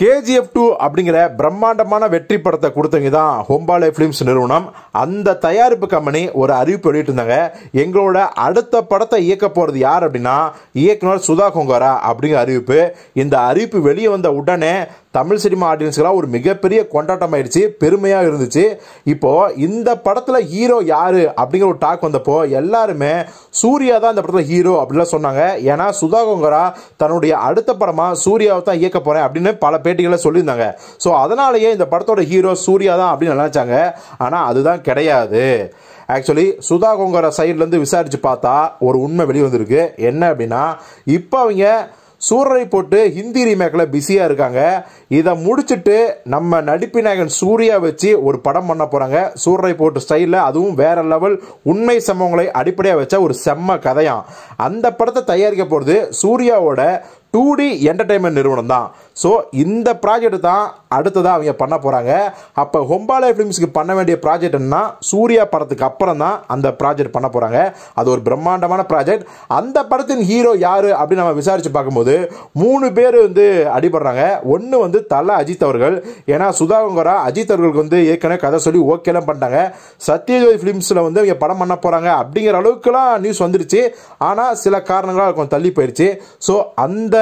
KGF two அப்படிங்கிற பிரம்மாண்டமான வெற்றி படத்தை கொடுத்தவங்க தான் ஹோம்பாலே ஃபிலிம்ஸ் நிறுவனம் அந்த தயாரிப்பு கம்பெனி ஒரு அறிவிப்பு இருந்தாங்க எங்களோட அடுத்த படத்தை இயக்க போகிறது யார் அப்படின்னா இயக்குனர் சுதா கொங்காரா அப்படிங்கிற அறிவிப்பு இந்த அறிவிப்பு வெளியே வந்த உடனே தமிழ் சினிமா ஆடியன்ஸ்க்கெல்லாம் ஒரு மிகப்பெரிய கொண்டாட்டம் ஆயிடுச்சு பெருமையாக இருந்துச்சு இப்போது இந்த படத்தில் ஹீரோ யார் அப்படிங்கிற ஒரு டாக் வந்தப்போ எல்லாருமே சூர்யா தான் இந்த படத்தில் ஹீரோ அப்படிலாம் சொன்னாங்க ஏன்னா சுதா கொங்கரா தன்னுடைய அடுத்த படமாக சூர்யாவை தான் இயக்க போகிறேன் அப்படின்னு பல பேட்டிகளை சொல்லியிருந்தாங்க ஸோ அதனாலேயே இந்த படத்தோட ஹீரோ சூர்யா தான் அப்படின்னு நினச்சாங்க ஆனால் அதுதான் கிடையாது ஆக்சுவலி சுதா கொங்கரா சைட்லேருந்து விசாரித்து பார்த்தா ஒரு உண்மை வெளிவந்திருக்கு என்ன அப்படின்னா இப்போ அவங்க சூரரை போட்டு ஹிந்தி ரீமேக்கில் பிஸியாக இருக்காங்க இதை முடிச்சுட்டு நம்ம நடிப்பிநாயகன் சூர்யா வச்சு ஒரு படம் பண்ண போகிறாங்க சூரரை போட்டு ஸ்டைலில் அதுவும் வேற லெவல் உண்மை சம்பவங்களை அடிப்படையாக வச்ச ஒரு செம்ம கதையாம் அந்த படத்தை தயாரிக்க போகிறது சூர்யாவோட டூ டி என்டர்டைன்மெண்ட் நிறுவனம் தான் ஸோ இந்த ப்ராஜெக்ட் தான் அடுத்ததாக அவங்க பண்ண போகிறாங்க அப்போ ஹொம்பாலே ஃபிலிம்ஸுக்கு பண்ண வேண்டிய ப்ராஜெக்ட்னா சூர்யா படத்துக்கு அப்புறம் தான் அந்த ப்ராஜெக்ட் பண்ண போகிறாங்க அது ஒரு பிரம்மாண்டமான ப்ராஜெக்ட் அந்த படத்தின் ஹீரோ யார் அப்படின்னு நம்ம விசாரித்து பார்க்கும்போது மூணு பேர் வந்து அடிபடுறாங்க ஒன்று வந்து தல அஜித் அவர்கள் ஏன்னா சுதாகங்கரா அஜித் அவர்களுக்கு வந்து ஏற்கனவே கதை சொல்லி ஓகேலாம் பண்ணிட்டாங்க சத்யஜோதி ஃபிலிம்ஸில் வந்து அவங்க படம் பண்ண போகிறாங்க அப்படிங்கிற அளவுக்குலாம் நியூஸ் வந்துருச்சு ஆனால் சில காரணங்களாக கொஞ்சம் தள்ளி போயிடுச்சு ஸோ அந்த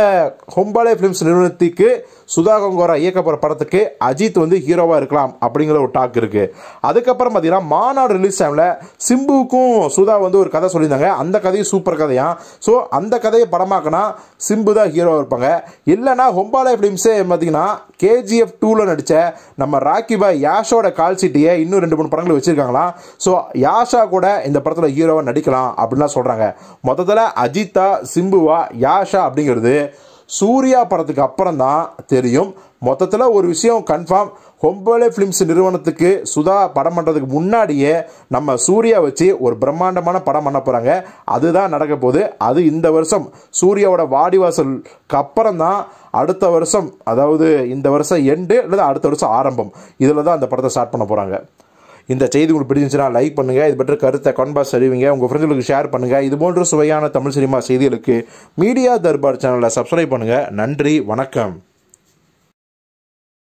ஹொம்பாலே ஃபிலிம்ஸ் நிறுவனத்துக்கு படத்துக்கு சுதா கங்கோரா இயக்க போகிற படத்துக்கு அஜித் வந்து ஹீரோவாக இருக்கலாம் அப்படிங்கிற ஒரு டாக் இருக்குது அதுக்கப்புறம் பார்த்தீங்கன்னா மாநாடு ரிலீஸ் டைமில் சிம்புவுக்கும் சுதா வந்து ஒரு கதை சொல்லியிருந்தாங்க அந்த கதையும் சூப்பர் கதையாக ஸோ அந்த கதையை படமாக்கினா சிம்பு தான் ஹீரோவாக இருப்பாங்க இல்லைனா ஹொம்பாலே ஃபிலிம்ஸே பார்த்தீங்கன்னா கேஜிஎஃப் டூவில் நடித்த நம்ம ராக்கி பாய் யாஷோட கால் சீட்டியை இன்னும் ரெண்டு மூணு படங்கள் வச்சுருக்காங்களாம் ஸோ யாஷா கூட இந்த படத்தில் ஹீரோவாக நடிக்கலாம் அப்படின்லாம் சொல்கிறாங்க மொத்தத்தில் அஜித்தா சிம்புவா யாஷா அப்படிங்கிறது சூர்யா படத்துக்கு அப்புறம் தான் தெரியும் மொத்தத்தில் ஒரு விஷயம் கன்ஃபார்ம் ஹொம்பலே ஃபிலிம்ஸ் நிறுவனத்துக்கு சுதா படம் பண்ணுறதுக்கு முன்னாடியே நம்ம சூர்யா வச்சு ஒரு பிரம்மாண்டமான படம் பண்ண போகிறாங்க அதுதான் நடக்க போகுது அது இந்த வருஷம் சூர்யாவோட வாடிவாசலுக்கு அப்புறம் தான் அடுத்த வருஷம் அதாவது இந்த வருஷம் எண்டு அல்லது அடுத்த வருஷம் ஆரம்பம் இதில் தான் அந்த படத்தை ஸ்டார்ட் பண்ண போகிறாங்க இந்த செய்தி உங்களுக்கு பிடிச்சிருந்துச்சுனா லைக் பண்ணுங்கள் இது பற்றி கருத்தை கன்பாஸ் அறிவிங்க உங்கள் ஃப்ரெண்ட்ஸுக்கு ஷேர் பண்ணுங்கள் இது போன்ற சுவையான தமிழ் சினிமா செய்திகளுக்கு மீடியா தர்பார் சேனலை சப்ஸ்கிரைப் பண்ணுங்கள் நன்றி வணக்கம்